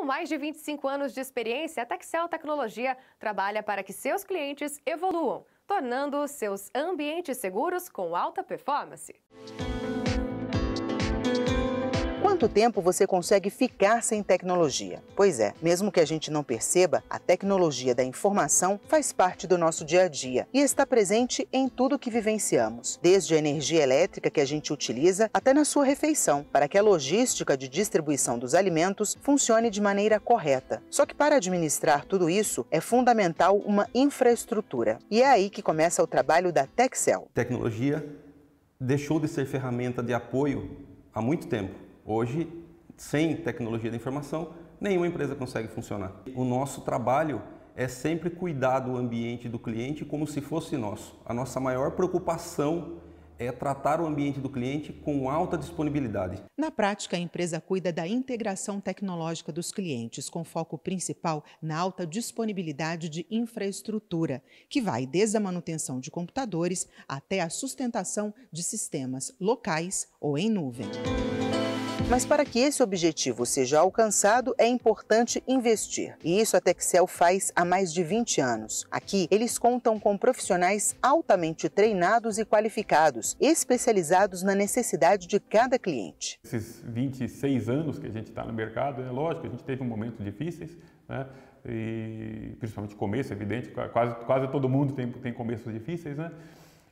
Com mais de 25 anos de experiência, a Texcel Tecnologia trabalha para que seus clientes evoluam, tornando seus ambientes seguros com alta performance quanto tempo você consegue ficar sem tecnologia? Pois é, mesmo que a gente não perceba, a tecnologia da informação faz parte do nosso dia a dia e está presente em tudo que vivenciamos, desde a energia elétrica que a gente utiliza até na sua refeição, para que a logística de distribuição dos alimentos funcione de maneira correta. Só que para administrar tudo isso é fundamental uma infraestrutura. E é aí que começa o trabalho da Texcel. Tecnologia deixou de ser ferramenta de apoio há muito tempo Hoje, sem tecnologia da informação, nenhuma empresa consegue funcionar. O nosso trabalho é sempre cuidar do ambiente do cliente como se fosse nosso. A nossa maior preocupação é tratar o ambiente do cliente com alta disponibilidade. Na prática, a empresa cuida da integração tecnológica dos clientes, com foco principal na alta disponibilidade de infraestrutura, que vai desde a manutenção de computadores até a sustentação de sistemas locais ou em nuvem. Mas para que esse objetivo seja alcançado, é importante investir. E isso a Texel faz há mais de 20 anos. Aqui, eles contam com profissionais altamente treinados e qualificados, especializados na necessidade de cada cliente. Esses 26 anos que a gente está no mercado, é lógico, a gente teve um momentos difíceis, né? e principalmente começo, é evidente, quase, quase todo mundo tem, tem começos difíceis, né?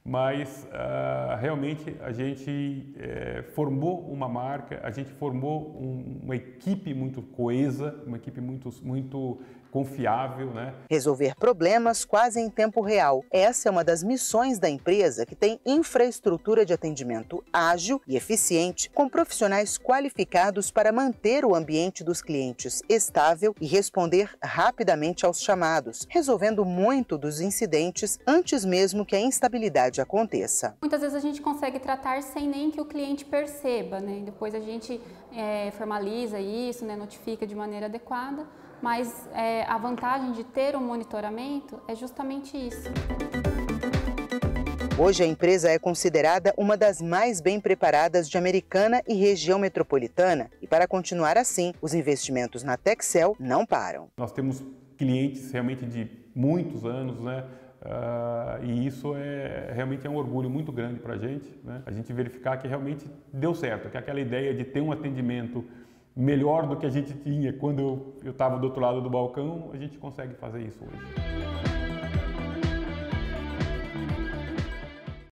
mas uh, realmente a gente eh, formou uma marca, a gente formou um, uma equipe muito coesa, uma equipe muito, muito confiável, né? Resolver problemas quase em tempo real. Essa é uma das missões da empresa que tem infraestrutura de atendimento ágil e eficiente, com profissionais qualificados para manter o ambiente dos clientes estável e responder rapidamente aos chamados, resolvendo muito dos incidentes antes mesmo que a instabilidade aconteça. Muitas vezes a gente consegue tratar sem nem que o cliente perceba, né? Depois a gente é, formaliza isso, né? notifica de maneira adequada, mas é, a vantagem de ter um monitoramento é justamente isso. Hoje, a empresa é considerada uma das mais bem preparadas de Americana e região metropolitana. E para continuar assim, os investimentos na Texel não param. Nós temos clientes realmente de muitos anos, né? Uh, e isso é realmente é um orgulho muito grande para a gente, né? a gente verificar que realmente deu certo, que aquela ideia de ter um atendimento melhor do que a gente tinha quando eu estava do outro lado do balcão, a gente consegue fazer isso hoje.